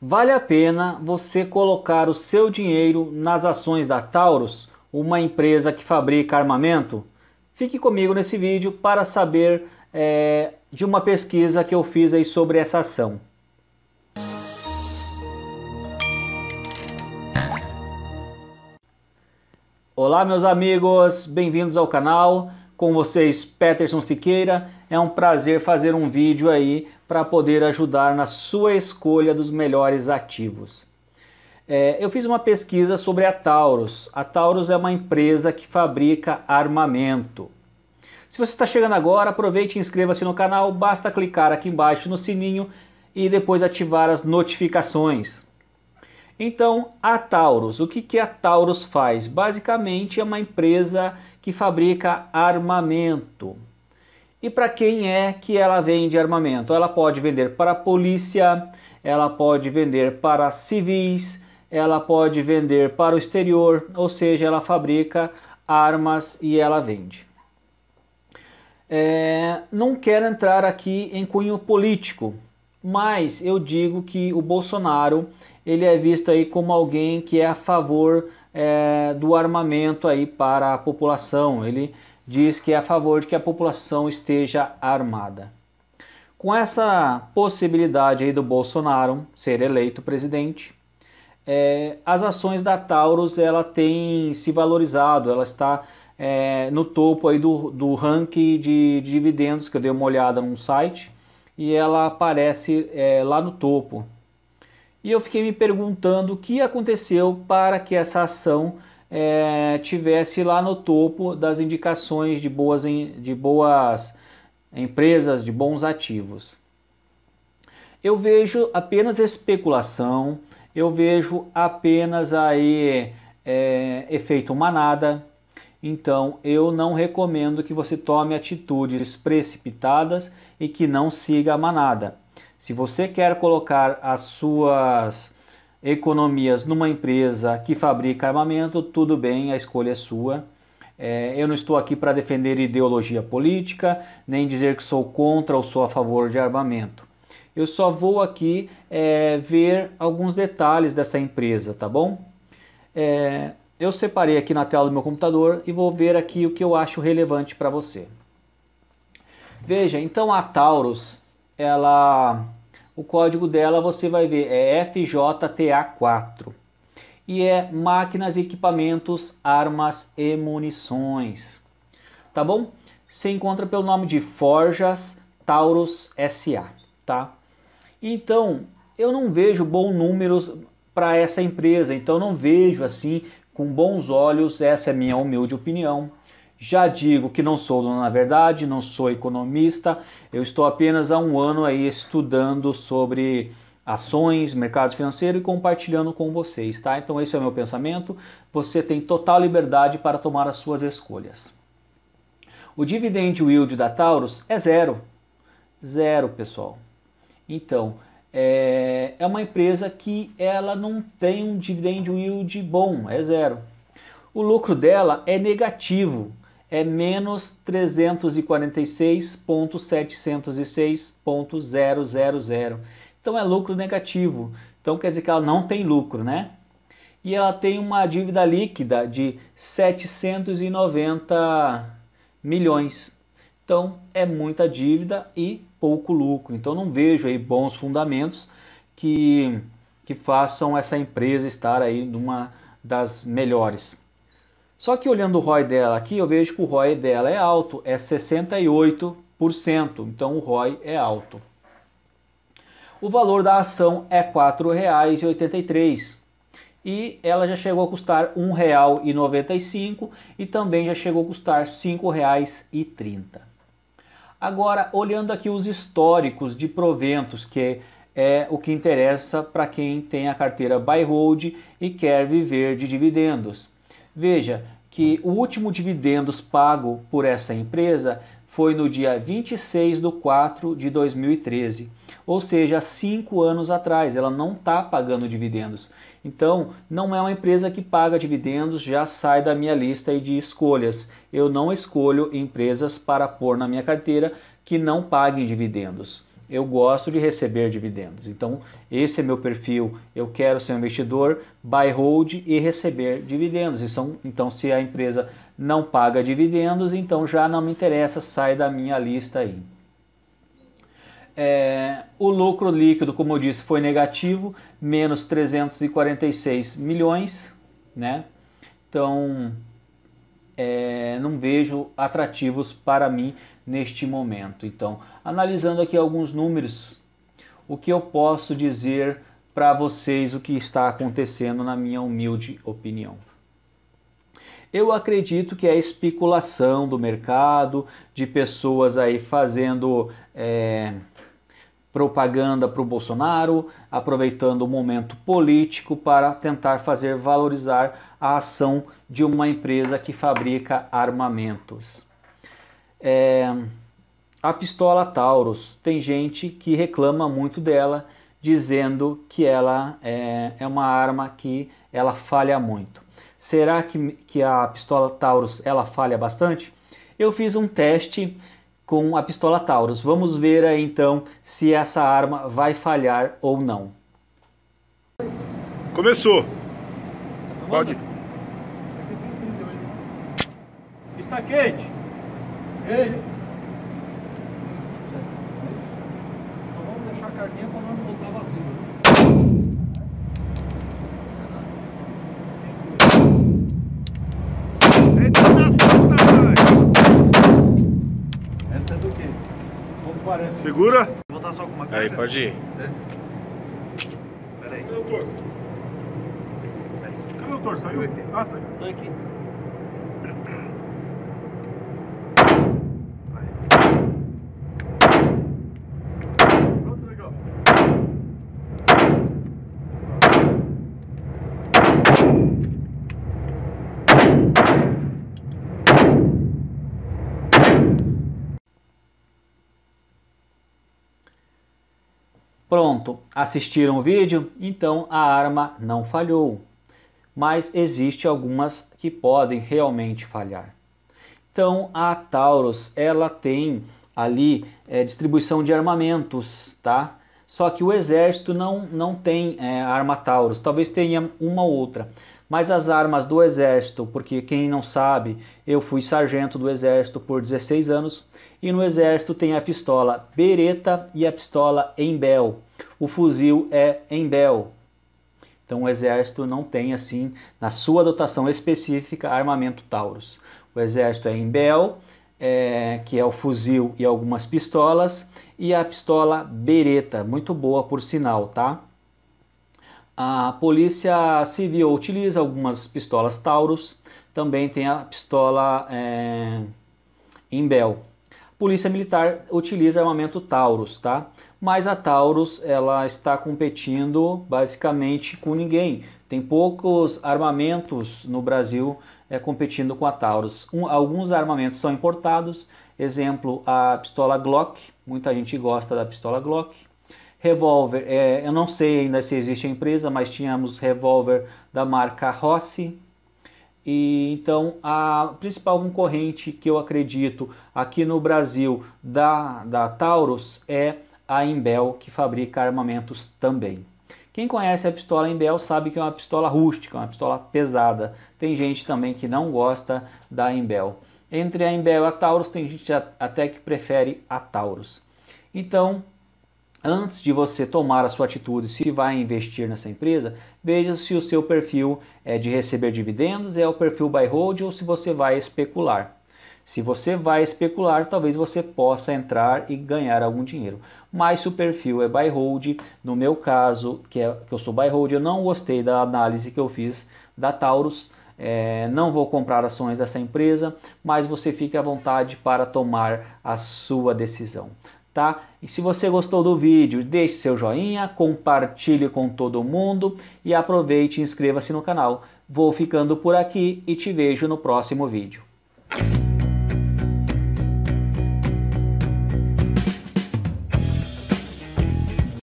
Vale a pena você colocar o seu dinheiro nas ações da Taurus, uma empresa que fabrica armamento? Fique comigo nesse vídeo para saber é, de uma pesquisa que eu fiz aí sobre essa ação. Olá meus amigos, bem-vindos ao canal, com vocês Peterson Siqueira é um prazer fazer um vídeo aí para poder ajudar na sua escolha dos melhores ativos. É, eu fiz uma pesquisa sobre a Taurus. A Taurus é uma empresa que fabrica armamento. Se você está chegando agora, aproveite e inscreva-se no canal. Basta clicar aqui embaixo no sininho e depois ativar as notificações. Então, a Taurus, o que, que a Taurus faz? Basicamente é uma empresa que fabrica armamento. E para quem é que ela vende armamento? Ela pode vender para a polícia, ela pode vender para civis, ela pode vender para o exterior, ou seja, ela fabrica armas e ela vende. É, não quero entrar aqui em cunho político, mas eu digo que o Bolsonaro ele é visto aí como alguém que é a favor é, do armamento aí para a população. Ele diz que é a favor de que a população esteja armada. Com essa possibilidade aí do Bolsonaro ser eleito presidente, é, as ações da Taurus ela tem se valorizado, ela está é, no topo aí do, do ranking de, de, dividendos, que eu dei uma olhada num site, e ela aparece é, lá no topo. E eu fiquei me perguntando o que aconteceu para que essa ação é, tivesse lá no topo das indicações de boas, de boas empresas, de bons ativos. Eu vejo apenas especulação, eu vejo apenas aí é, efeito manada. Então eu não recomendo que você tome atitudes precipitadas e que não siga a manada. Se você quer colocar as suas economias numa empresa que fabrica armamento, tudo bem, a escolha é sua. É, eu não estou aqui para defender ideologia política, nem dizer que sou contra ou sou a favor de armamento. Eu só vou aqui é, ver alguns detalhes dessa empresa, tá bom? É, eu separei aqui na tela do meu computador e vou ver aqui o que eu acho relevante para você. Veja, então a Taurus, ela o código dela você vai ver é FJTA4 e é máquinas, equipamentos, armas e munições. Tá bom? Se encontra pelo nome de Forjas Taurus SA, tá? Então, eu não vejo bons números para essa empresa, então não vejo assim com bons olhos, essa é a minha humilde opinião. Já digo que não sou dono na verdade, não sou economista, eu estou apenas há um ano aí estudando sobre ações, mercados financeiros e compartilhando com vocês, tá? Então esse é o meu pensamento. Você tem total liberdade para tomar as suas escolhas. O dividend yield da Taurus é zero. Zero, pessoal. Então, é, é uma empresa que ela não tem um dividend yield bom, é zero. O lucro dela é negativo é menos 346.706.000. Então é lucro negativo. Então quer dizer que ela não tem lucro, né? E ela tem uma dívida líquida de 790 milhões. Então é muita dívida e pouco lucro. Então não vejo aí bons fundamentos que que façam essa empresa estar aí numa das melhores. Só que olhando o ROI dela aqui, eu vejo que o ROI dela é alto, é 68%, então o ROI é alto. O valor da ação é R$ 4,83 e ela já chegou a custar R$ 1,95 e também já chegou a custar R$ 5,30. Agora, olhando aqui os históricos de proventos, que é, é o que interessa para quem tem a carteira buy hold e quer viver de dividendos. Veja que o último dividendos pago por essa empresa foi no dia 26 de 4 de 2013, ou seja, cinco anos atrás. Ela não está pagando dividendos. Então, não é uma empresa que paga dividendos, já sai da minha lista de escolhas. Eu não escolho empresas para pôr na minha carteira que não paguem dividendos eu gosto de receber dividendos. Então, esse é meu perfil. Eu quero ser um investidor buy hold e receber dividendos. então, se a empresa não paga dividendos, então já não me interessa, sai da minha lista aí. É, o lucro líquido, como eu disse, foi negativo, menos 346 milhões, né? Então, é, não vejo atrativos para mim neste momento. Então, analisando aqui alguns números, o que eu posso dizer para vocês o que está acontecendo na minha humilde opinião. Eu acredito que a é especulação do mercado, de pessoas aí fazendo é, propaganda para o Bolsonaro, aproveitando o momento político para tentar fazer valorizar a ação de uma empresa que fabrica armamentos. É, a pistola Taurus, tem gente que reclama muito dela, dizendo que ela é, é uma arma que ela falha muito. Será que, que a pistola Taurus ela falha bastante? Eu fiz um teste com a pistola Taurus. Vamos ver aí então se essa arma vai falhar ou não. Começou. Tá Pode. Está quente. Ei. Só tá vamos deixar a cartinha para Segura. Vou botar só com uma carga. Aí, pode ir. É. Pera aí. Doutor. Cadê o doutor? Saiu? Ah, tá aqui. Tô aqui. Pronto, assistiram o vídeo? Então a arma não falhou. Mas existe algumas que podem realmente falhar. Então a Taurus, ela tem ali é, distribuição de armamentos, tá? Só que o exército não, não tem é, arma Taurus, talvez tenha uma ou outra mas as armas do Exército, porque quem não sabe, eu fui sargento do Exército por 16 anos, e no Exército tem a pistola Beretta e a pistola Embel. O fuzil é Embel. Então o Exército não tem, assim, na sua dotação específica, armamento Taurus. O Exército é Embel, é, que é o fuzil e algumas pistolas, e a pistola Beretta, muito boa por sinal, tá? A polícia civil utiliza algumas pistolas Taurus, também tem a pistola é, Imbel. Polícia Militar utiliza armamento Taurus, tá? Mas a Taurus, ela está competindo basicamente com ninguém. Tem poucos armamentos no Brasil é, competindo com a Taurus. Um, alguns armamentos são importados, exemplo, a pistola Glock. Muita gente gosta da pistola Glock. Revólver, é, eu não sei ainda se existe a empresa, mas tínhamos revólver da marca Rossi. E então a principal concorrente que eu acredito aqui no Brasil da, da Taurus é a Imbel, que fabrica armamentos também. Quem conhece a pistola Imbel sabe que é uma pistola rústica, uma pistola pesada. Tem gente também que não gosta da Imbel. Entre a Imbel e a Taurus, tem gente até que prefere a Taurus. Então, antes de você tomar a sua atitude se vai investir nessa empresa, veja se o seu perfil é de receber dividendos, é o perfil buy hold ou se você vai especular. Se você vai especular, talvez você possa entrar e ganhar algum dinheiro. Mas se o perfil é buy hold, no meu caso, que, é, que eu sou buy hold, eu não gostei da análise que eu fiz da Taurus, é, não vou comprar ações dessa empresa, mas você fique à vontade para tomar a sua decisão tá? E se você gostou do vídeo, deixe seu joinha, compartilhe com todo mundo e aproveite e inscreva-se no canal. Vou ficando por aqui e te vejo no próximo vídeo.